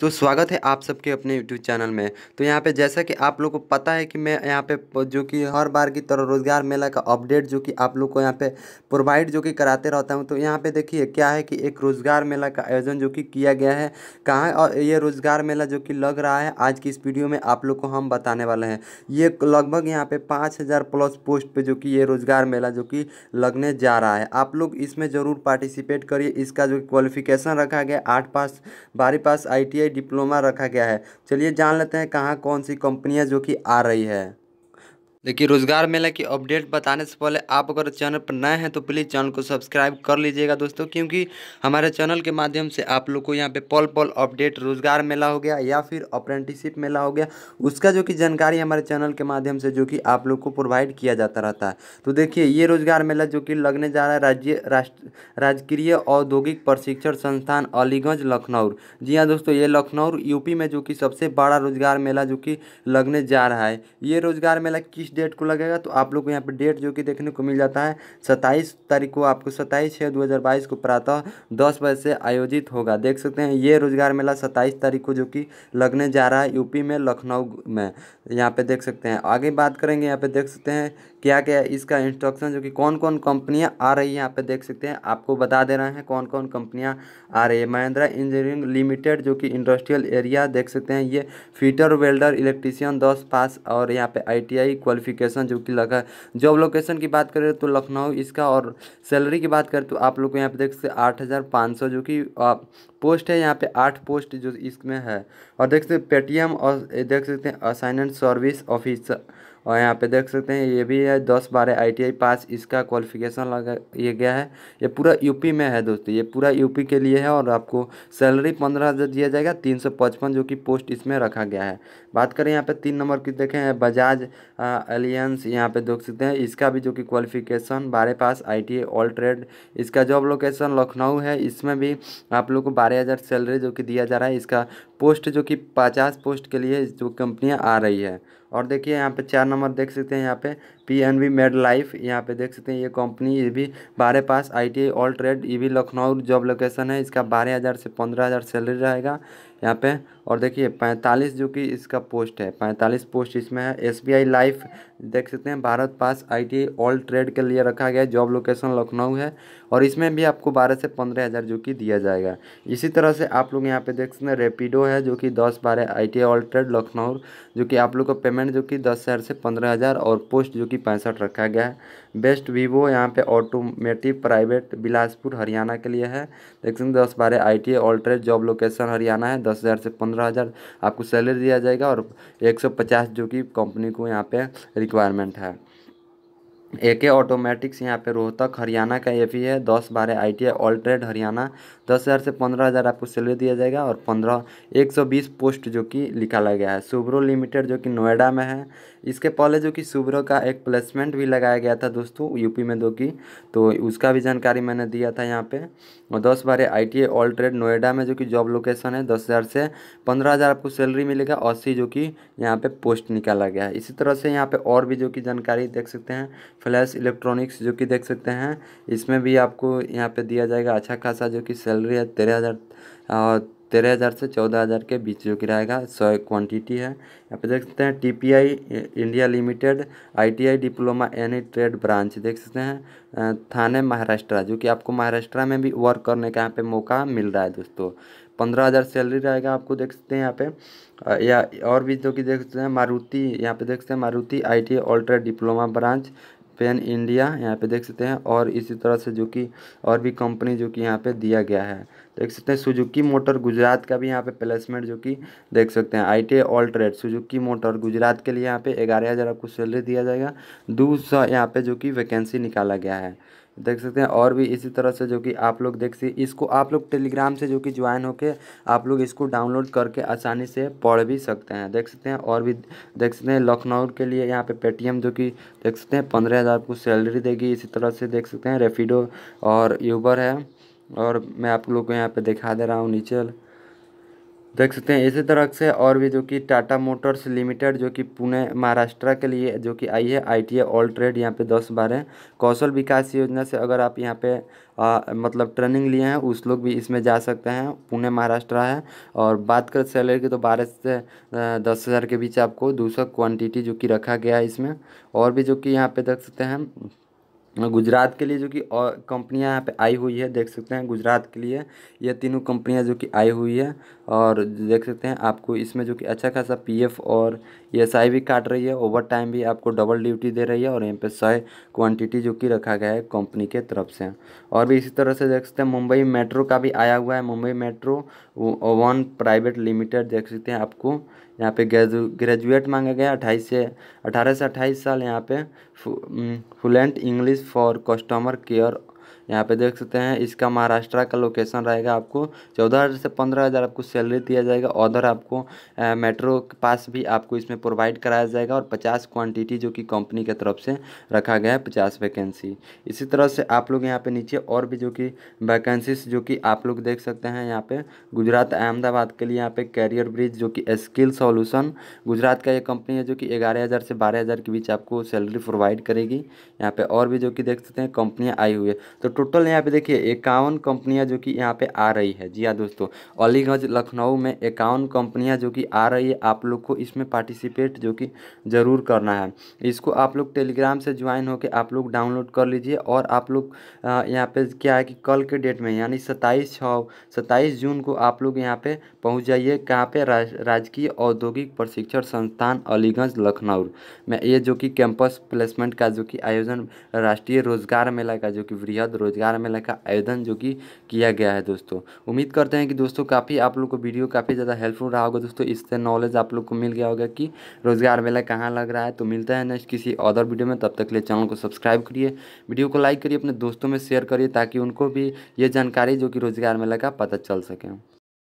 तो स्वागत है आप सबके अपने YouTube चैनल में तो यहाँ पे जैसा कि आप लोग को पता है कि मैं यहाँ पे जो कि हर बार की तरह रोज़गार मेला का अपडेट जो कि आप लोग को यहाँ पे प्रोवाइड जो कि कराते रहता हूँ तो यहाँ पे देखिए क्या है कि एक रोज़गार मेला का आयोजन जो कि किया गया है कहाँ और ये रोज़गार मेला जो कि लग रहा है आज की इस वीडियो में आप लोग को हम बताने वाले हैं ये लगभग यहाँ पर पाँच प्लस पोस्ट पर जो कि ये रोज़गार मेला जो कि लगने जा रहा है आप लोग इसमें ज़रूर पार्टिसिपेट करिए इसका जो क्वालिफिकेशन रखा गया आठ पास बारह पास आई डिप्लोमा रखा गया है चलिए जान लेते हैं कहाँ कौन सी कंपनियाँ जो कि आ रही है देखिए रोजगार मेला की अपडेट बताने से पहले आप अगर चैनल पर नए हैं तो प्लीज़ चैनल को सब्सक्राइब कर लीजिएगा दोस्तों क्योंकि हमारे चैनल के माध्यम से आप लोग को यहाँ पे पल पल अपडेट रोजगार मेला हो गया या फिर अप्रेंटिसिप मेला हो गया उसका जो कि जानकारी हमारे चैनल के माध्यम से जो कि आप लोग को प्रोवाइड किया जाता रहता है तो देखिए ये रोजगार मेला जो कि लगने जा रहा है राज्य राष्ट्र राजकीय औद्योगिक प्रशिक्षण संस्थान अलीगंज लखनऊ जी हाँ दोस्तों ये लखनऊ यूपी में जो कि सबसे बड़ा रोजगार मेला जो कि लगने जा रहा है ये रोजगार मेला किस डेट को लगेगा तो आप लोग को यहाँ पर डेट जो कि देखने को मिल जाता है सत्ताईस तारीख को आपको सत्ताईस छः दो हज़ार बाईस को प्रातः दस बजे से आयोजित होगा देख सकते हैं ये रोजगार मेला सत्ताईस तारीख को जो कि लगने जा रहा है यूपी में लखनऊ में यहाँ पर देख सकते हैं आगे बात करेंगे यहाँ पर देख सकते हैं क्या क्या इसका इंस्ट्रक्शन जो कि कौन कौन कंपनियाँ आ रही है यहाँ पर देख सकते हैं आपको बता दे रहे हैं कौन कौन कंपनियाँ आ रही है महिंद्रा इंजीनियरिंग लिमिटेड जो कि इंडस्ट्रियल एरिया देख सकते हैं ये फीटर वेल्डर इलेक्ट्रीशियन दस पास और यहाँ पे आईटीआई टी क्वालिफिकेशन जो कि लगा है जॉब लोकेशन की बात करें तो लखनऊ इसका और सैलरी की बात करें तो आप लोग को यहाँ पे देख सकते आठ हज़ार पाँच सौ जो कि पोस्ट है यहाँ पे आठ पोस्ट जो इसमें है और देख सकते पेटीएम और देख सकते हैं असाइनमेंट सर्विस ऑफिसर और यहाँ पे देख सकते हैं ये भी है दस बारह आई पास इसका क्वालिफिकेशन लगा ये गया है ये पूरा यूपी में है दोस्तों ये पूरा यूपी के लिए है और आपको सैलरी पंद्रह हज़ार दिया जाएगा तीन सौ पचपन जो कि पोस्ट इसमें रखा गया है बात करें यहाँ पे तीन नंबर की देखें बजाज एलियंस यहाँ पे देख सकते हैं इसका भी जो कि क्वालिफिकेशन बारह पास आई ऑल ट्रेड इसका जॉब लोकेशन लखनऊ है इसमें भी आप लोग को बारह हज़ार सैलरी जो कि दिया जा रहा है इसका पोस्ट जो कि पचास पोस्ट के लिए जो कंपनियाँ आ रही है और देखिए यहाँ पे चार नंबर देख सकते हैं यहाँ पे P N B MetLife यहाँ पे देख सकते हैं ये कंपनी ये भी बारह pass I T all trade ये भी लखनऊ जॉब लोकेशन है इसका बारह हज़ार से पंद्रह हज़ार सैलरी रहेगा यहाँ पे और देखिए पैंतालीस जो कि इसका पोस्ट है पैंतालीस पोस्ट इसमें है एस बी आई लाइफ देख सकते हैं Bharat pass I T all trade के लिए रखा गया है जॉब लोकेशन लखनऊ है और इसमें भी आपको बारह से पंद्रह हज़ार जो कि दिया जाएगा इसी तरह से आप लोग यहाँ पे देख सकते हैं रेपिडो है जो कि दस बारह I T all trade Lucknow जो कि आप लोग का पेमेंट जो कि दस हज़ार से पंद्रह हज़ार और पोस्ट जो कि पैंसठ रखा गया है बेस्ट वीवो यहाँ पे ऑटोमेटिव प्राइवेट बिलासपुर हरियाणा के लिए है देख सकते दस बारह I T all trade job location Haryana है दस हज़ार से पंद्रह हज़ार आपको सैलरी दिया जाएगा और एक सौ पचास जो कि कंपनी को यहाँ पे रिक्वायरमेंट है ए के ऑटोमेटिक्स यहाँ पे रोहतक हरियाणा का ए पी है दस बारह I T I all trade Haryana दस हज़ार से पंद्रह हज़ार आपको सैलरी दिया जाएगा और पंद्रह एक सौ बीस पोस्ट जो कि निकाला गया है सुब्रो लिमिटेड जो कि नोएडा में है इसके पहले जो कि सुब्रो का एक प्लेसमेंट भी लगाया गया था दोस्तों यूपी में दो की तो उसका भी जानकारी मैंने दिया था यहाँ पर और दस बारह I T I all trade Noida में जो कि जॉब लोकेशन है दस हज़ार से पंद्रह हज़ार आपको सैलरी मिलेगा अस्सी जो कि यहाँ पर पोस्ट निकाला गया है इसी तरह से यहाँ पर और भी जो कि जानकारी देख सकते हैं फ्लैश इलेक्ट्रॉनिक्स जो कि देख सकते हैं इसमें भी आपको यहाँ पे दिया जाएगा अच्छा खासा जो कि सैलरी है तेरह हज़ार तेरह हज़ार से चौदह हज़ार के बीच जो कि रहेगा सौ क्वांटिटी है यहाँ पे देख सकते हैं I India limited I diploma any trade branch देख सकते हैं थाने महाराष्ट्र जो कि आपको महाराष्ट्र में भी वर्क करने का यहाँ पे मौका मिल रहा है दोस्तों पंद्रह हज़ार सैलरी रहेगा आपको देख सकते हैं यहाँ पे या और भी जो कि देख सकते हैं मारुति यहाँ पे देख सकते हैं Maruti I T ultra diploma branch pan India यहाँ पे देख सकते हैं और इसी तरह से जो कि और भी कंपनी जो कि यहाँ पे दिया गया है देख सकते हैं सुजुकी मोटर गुजरात का भी यहाँ पे प्लेसमेंट जो कि देख सकते हैं I T all trade Suzuki motor Gujarat के लिए यहाँ पे ग्यारह हज़ार आपको सैलरी दिया जाएगा दो सौ यहाँ पे जो कि वैकेंसी निकाला गया है देख सकते हैं और भी इसी तरह से जो कि आप लोग देख सकते इसको आप लोग टेलीग्राम से जो कि ज्वाइन होकर आप लोग इसको डाउनलोड करके आसानी से पढ़ भी सकते हैं देख सकते हैं और भी देख सकते हैं लखनऊ के लिए यहाँ पे पेटीएम जो कि देख सकते हैं पंद्रह हज़ार को सैलरी देगी इसी तरह से देख सकते हैं रेफिडो और यूबर है और मैं आप लोग को यहाँ पर दिखा दे रहा हूँ नीचे देख सकते हैं इसी तरह से और भी जो कि टाटा मोटर्स लिमिटेड जो कि पुणे महाराष्ट्र के लिए जो कि आई है आई टी ऑल ट्रेड यहाँ पे दस बारह कौशल विकास योजना से अगर आप यहाँ पे आ, मतलब ट्रेनिंग लिए हैं उस लोग भी इसमें जा सकते हैं पुणे महाराष्ट्र है और बात कर सैलरी की तो बारह से दस हज़ार के बीच आपको दूसरा क्वान्टिटी जो कि रखा गया है इसमें और भी जो कि यहाँ पर देख सकते हैं गुजरात के लिए जो कि और कंपनियां यहाँ पे आई हुई है देख सकते हैं गुजरात के लिए ये तीनों कंपनियां जो कि आई हुई है और देख सकते हैं आपको इसमें जो कि अच्छा खासा पीएफ और ईएसआई e भी काट रही है ओवर टाइम भी आपको डबल ड्यूटी दे रही है और यहाँ पे सह क्वांटिटी जो कि रखा गया है कंपनी के तरफ से और भी इसी तरह से देख सकते हैं मुंबई मेट्रो का भी आया हुआ है Mumbai metro one private limited देख सकते हैं आपको यहाँ पे ग्रेजुएट मांगा गया अट्ठाईस से अठारह से अट्ठाईस साल यहाँ पे fluent English for customer care यहाँ पे देख सकते हैं इसका महाराष्ट्र का लोकेशन रहेगा आपको चौदह हज़ार से पंद्रह हज़ार आपको सैलरी दिया जाएगा अदर आपको मेट्रो के पास भी आपको इसमें प्रोवाइड कराया जाएगा और पचास क्वांटिटी जो कि कंपनी के तरफ से रखा गया है पचास वैकेंसी इसी तरह से आप लोग यहाँ पे नीचे और भी जो कि वैकेंसीज जो कि आप लोग देख सकते हैं यहाँ पर गुजरात अहमदाबाद के लिए यहाँ पर कैरियर ब्रिज जो कि स्किल सोल्यूशन गुजरात का ये कंपनी है जो कि ग्यारह हज़ार से बारह हज़ार के बीच आपको सैलरी प्रोवाइड करेगी यहाँ पर और भी जो कि देख सकते हैं कंपनियाँ आई हुई है तो टोटल यहाँ पे देखिए इक्यावन कंपनियाँ जो कि यहाँ पे आ रही है जी हाँ दोस्तों अलीगंज लखनऊ में इक्यावन कंपनियाँ जो कि आ रही है आप लोग को इसमें पार्टिसिपेट जो कि ज़रूर करना है इसको आप लोग टेलीग्राम से ज्वाइन होकर आप लोग डाउनलोड कर लीजिए और आप लोग यहाँ पे क्या है कि कल के डेट में यानी सत्ताईस छः सत्ताईस जून को आप लोग यहाँ पे पहुँच जाइए कहाँ पे राजकीय औद्योगिक प्रशिक्षण संस्थान अलीगंज लखनऊ में ये जो कि कैंपस प्लेसमेंट का जो कि आयोजन राष्ट्रीय रोजगार मेला का जो कि वृहद रोजगार मेला का आयोजन जो कि किया गया है दोस्तों उम्मीद करते हैं कि दोस्तों काफ़ी आप लोग को वीडियो काफ़ी ज़्यादा हेल्पफुल रहा होगा दोस्तों इससे नॉलेज आप लोग को मिल गया होगा कि रोजगार मेला कहाँ लग रहा है तो मिलता है नेक्स्ट किसी अदर वीडियो में तब तक के लिए चैनल को सब्सक्राइब करिए वीडियो को लाइक करिए अपने दोस्तों में शेयर करिए ताकि उनको भी ये जानकारी जो कि रोजगार मेला का पता चल सके